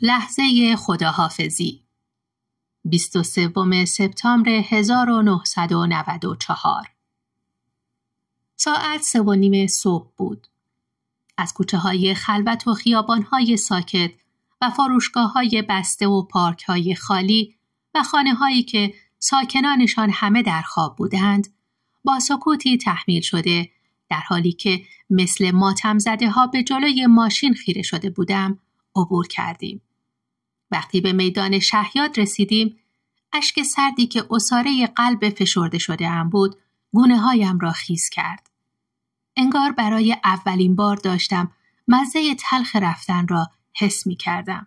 لحظه خداحافظی 23 سپتامبر 1994 ساعت سه و نیم صبح بود. از کوچه های خلوت و خیابان های ساکت و فروشگاه های بسته و پارک های خالی و خانه هایی که ساکنانشان همه در خواب بودند با سکوتی تحمیل شده در حالی که مثل ماتم زده ها به جلوی ماشین خیره شده بودم عبور کردیم. وقتی به میدان شهیاد رسیدیم، اشک سردی که اصاره قلب فشرده شده هم بود، گونه هایم را خیز کرد. انگار برای اولین بار داشتم مزه تلخ رفتن را حس می کردم.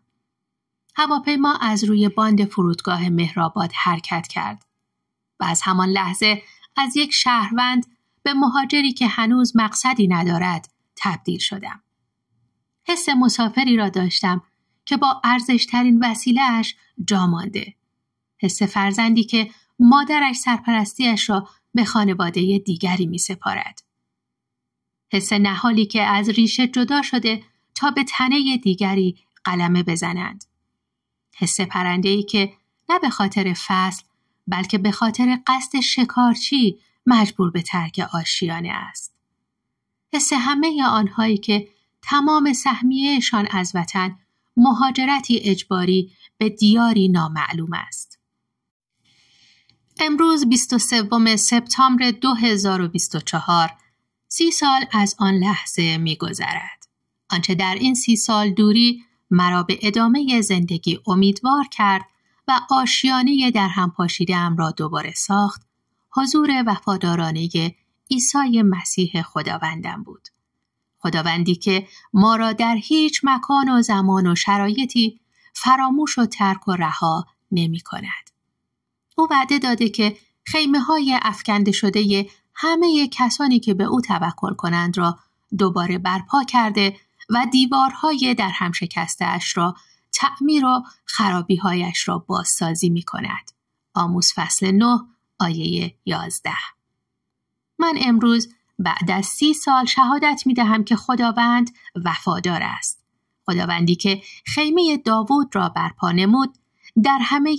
هواپیما از روی باند فرودگاه مهرآباد حرکت کرد و از همان لحظه از یک شهروند به مهاجری که هنوز مقصدی ندارد تبدیل شدم. حس مسافری را داشتم که با ارزشترین وسیلهاش جا مانده. حس فرزندی که مادرش سرپرستیش را به خانواده دیگری می سپارد. حس نهالی که از ریشه جدا شده تا به تنه دیگری قلمه بزنند. حس پرنده ای که نه به خاطر فصل بلکه به خاطر قصد شکارچی مجبور به ترک آشیانه است. حس همه آنهایی که تمام سهمیهشان از وطن مهاجرتی اجباری به دیاری نامعلوم است. امروز 23 سپتامبر 2024 سی سال از آن لحظه می گذرد. آنچه در این سی سال دوری مرا به ادامه زندگی امیدوار کرد و آشیانه در هم ام را دوباره ساخت حضور وفادارانه عیسی مسیح خداوندم بود. خداوندی که ما را در هیچ مکان و زمان و شرایطی فراموش و ترک و رها نمی کند. او وعده داده که خیمه های افکنده شده همه کسانی که به او توکل کنند را دوباره برپا کرده و دیوارهای در هم را تعمیر و خرابیهایش را بازسازی می کند. آموز فصل 9 آیه 11 من امروز بعد از سی سال شهادت می دهم که خداوند وفادار است. خداوندی که خیمه داوود را برپا نمود در همه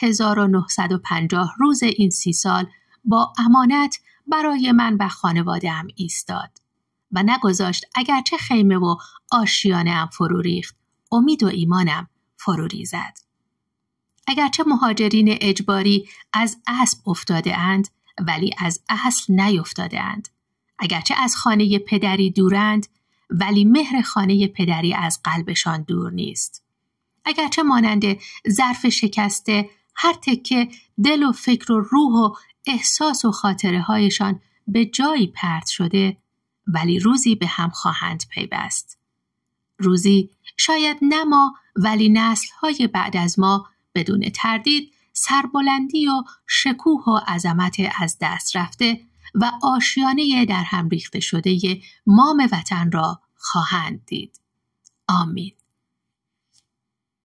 10950 روز این سی سال با امانت برای من و خانواده ام ایستاد و نگذاشت اگرچه خیمه و آشیانه ام فرو ریخت امید و ایمانم فرو ریزد اگرچه مهاجرین اجباری از اسب افتاده اند ولی از اصل نیفتادند. اگرچه از خانه پدری دورند ولی مهر خانه پدری از قلبشان دور نیست. اگرچه مانند ظرف شکسته هر تکه دل و فکر و روح و احساس و خاطره هایشان به جایی پرت شده ولی روزی به هم خواهند پیوست. روزی شاید نه ما ولی نسل های بعد از ما بدون تردید سربلندی و شکوه و عظمت از دست رفته و آشیانه در هم ریخته شده مام وطن را خواهند دید. آمین.